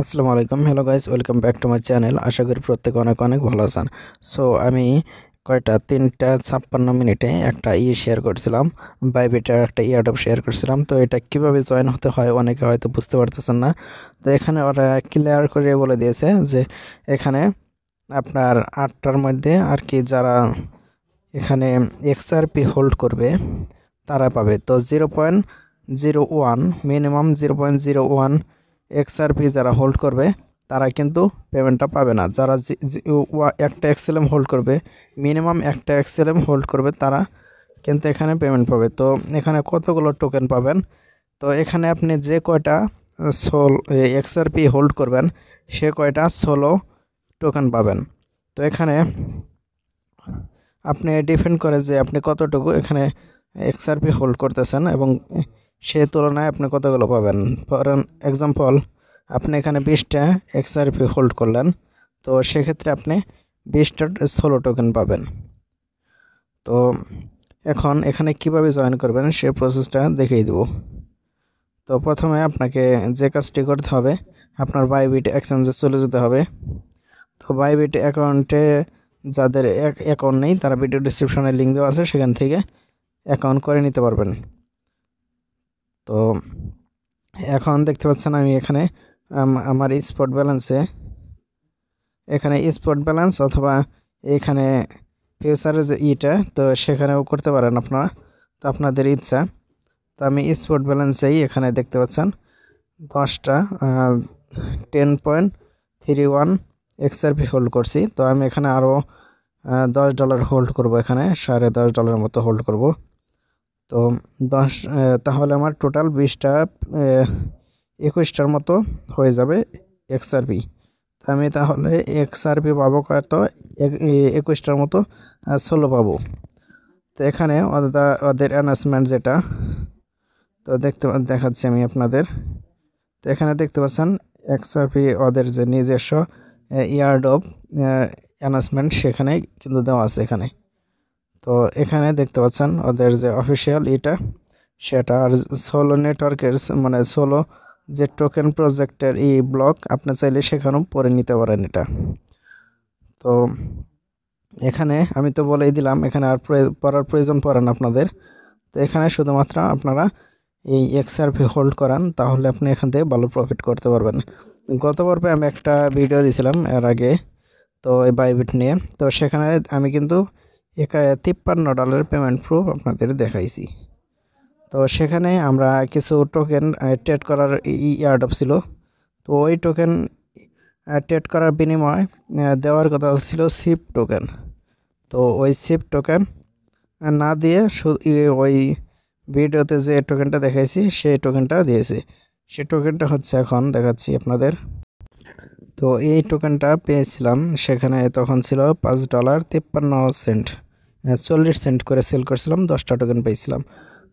আসসালামু আলাইকুম hello guys welcome back to my channel আশা করি প্রত্যেকে অনেক অনেক ভালো আছেন সো আমি কয়টা তিনটা ছাপ্পান্ন মিনিটে একটা ই শেয়ার করছিলাম বাইবেটার একটা ইয়ারডপ শেয়ার করছিলাম তো এটা কিভাবে জয়েন হতে হয় অনেকে হয়তো বুঝতে পারতেছেন না তো এখানে ওরা ক্লিয়ার করে বলে দিয়েছে যে এখানে আপনার আটটার মধ্যে আর কি যারা এখানে এক্সআরপি হোল্ড করবে তারা পাবে তো zero point zero one minimum zero point zero one XRP যারা হোল্ড করবে তারা কিন্তু পেমেন্টটা পাবে না যারা একটা এক্সএলএম হোল্ড করবে মিনিমাম একটা এক্সএলএম হোল্ড করবে তারা কিন্তু এখানে পেমেন্ট পাবে তো এখানে কতগুলো টোকেন পাবেন তো এখানে আপনি যে কয়টা সোল এক্সআরপি হোল্ড করবেন সে কয়টা ষোলো টোকেন পাবেন তো এখানে আপনি ডিপেন্ড করে যে আপনি কতটুকু এখানে এক্সআরপি হোল্ড করতেছেন এবং সে তুলনায় আপনি কতগুলো পাবেন ফর এক্সাম্পল আপনি এখানে বিশটা এক্সআরপি হোল্ড করলেন তো সেক্ষেত্রে আপনি বিশটা ষোলো টোকেন পাবেন তো এখন এখানে কিভাবে জয়েন করবেন সে প্রসেসটা দেখিয়ে দেব তো প্রথমে আপনাকে যে কাজটি করতে হবে আপনার বাইবিট এক্সচেঞ্জে চলে যেতে হবে তো বাইবিট অ্যাকাউন্টে যাদের অ্যাকাউন্ট নেই তারা ভিডিও ডিসক্রিপশনে লিঙ্ক দেওয়া আছে সেখান থেকে অ্যাকাউন্ট করে নিতে পারবেন তো এখন দেখতে পাচ্ছেন আমি এখানে আমার স্পট ব্যালেন্সে এখানে স্পট ব্যালেন্স অথবা এখানে ফিউচারের যে ইটা তো সেখানেও করতে পারেন আপনারা তো আপনাদের ইচ্ছা তো আমি স্পট ব্যালেন্সেই এখানে দেখতে পাচ্ছেন দশটা ten point three one XRP hold করছি তো আমি এখানে আরও দশ ডলার হোল্ড করব এখানে সাড়ে দশ ডলারের মতো হোল্ড করব তো দশ তাহলে আমার টোটাল বিশটা একুশটার মতো হয়ে যাবে এক্সআরপি আমি তাহলে এক্সআরপি পাবো কত একুশটার মতো ষোলো পাবো তো এখানে ওদের অ্যানাউন্সমেন্ট যেটা তো দেখতে দেখাচ্ছি আমি আপনাদের তো এখানে দেখতে পাচ্ছেন এক্সআরপি ওদের যে নিজস্ব ইয়ার্ড অফ অ্যানাউন্সমেন্ট সেখানে কিন্তু দেওয়া আছে এখানে তো এখানে দেখতে পাচ্ছেন ওদের যে অফিসিয়াল এটা সেটা আর সোলো নেটওয়ার্কের মানে সোলো যে টোকেন প্রজেক্টের এই ব্লক আপনি চাইলে সেখানেও পরে নিতে পারেন এটা তো এখানে আমি তো বলেই দিলাম এখানে আর পড়ার প্রয়োজন পড়ে না আপনাদের তো এখানে শুধুমাত্র আপনারা এই এক্সআরপি হোল্ড করান তাহলে আপনি এখান থেকে ভালো প্রফিট করতে পারবেন গত পর্বে আমি একটা ভিডিও দিয়েছিলাম এর আগে তো এই বাইবিট নিয়ে তো সেখানে আমি কিন্তু একা তিপ্পান্ন ডলারের পেমেন্ট প্রুফ আপনাদের দেখাইছি তো সেখানে আমরা কিছু টোকেন ট্রেড করার অফ ছিল তো ওই টোকেন ট্রেড করার বিনিময় দেওয়ার কথা ছিল সিপ টোকেন তো ওই সিপ টোকেন না দিয়ে ওই ভিডিওতে যে টোকেনটা দেখাইছি সেই টোকেনটা দিয়েছে সেই টোকেনটা হচ্ছে এখন দেখাচ্ছি আপনাদের তো এই টোকেনটা পেয়েছিলাম সেখানে তখন ছিল পাঁচ ডলার তিপ্পান্ন সেন্ট হ্যাঁ, চল্লিশ সেন্ট করে সেল করছিলাম দশটা টোকেন পেয়েছিলাম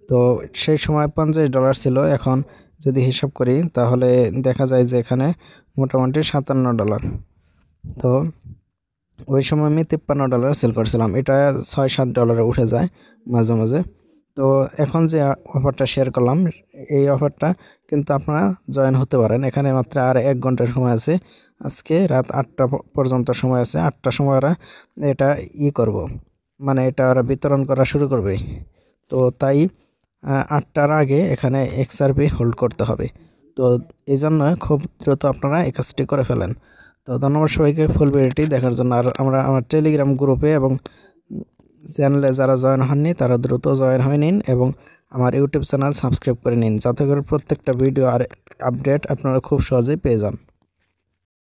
তো সেই সময় পঞ্চাশ ডলার ছিল এখন যদি হিসাব করি তাহলে দেখা যায় যে এখানে মোটামুটি সাতান্ন ডলার তো ওই সময় আমি তিপ্পান্ন ডলার সেল করছিলাম এটা ছয় সাত ডলারে উঠে যায় মাঝে মাঝে তো এখন যে অফারটা শেয়ার করলাম এই অফারটা কিন্তু আপনারা জয়েন হতে পারেন এখানে মাত্র আর এক ঘন্টার সময় আছে আজকে রাত আটটা পর্যন্ত সময় আছে আটটার সময় ওরা এটা ই করব। মানে এটা ওরা বিতরণ করা শুরু করবে তো তাই আটটার আগে এখানে এক্সআরপি হোল্ড করতে হবে তো এই জন্য খুব দ্রুত আপনারা এই কাজটি করে ফেলেন তো ধন্যবাদ সবাইকে ফুল ভিডিওটি দেখার জন্য আর আমরা আমার টেলিগ্রাম গ্রুপে এবং চ্যানেলে যারা জয়েন হননি তারা দ্রুত জয়েন হয়ে নিন এবং আমার ইউটিউব চ্যানেল সাবস্ক্রাইব করে নিন যাতে করে প্রত্যেকটা ভিডিও আর আপডেট আপনারা খুব সহজেই পেয়ে যান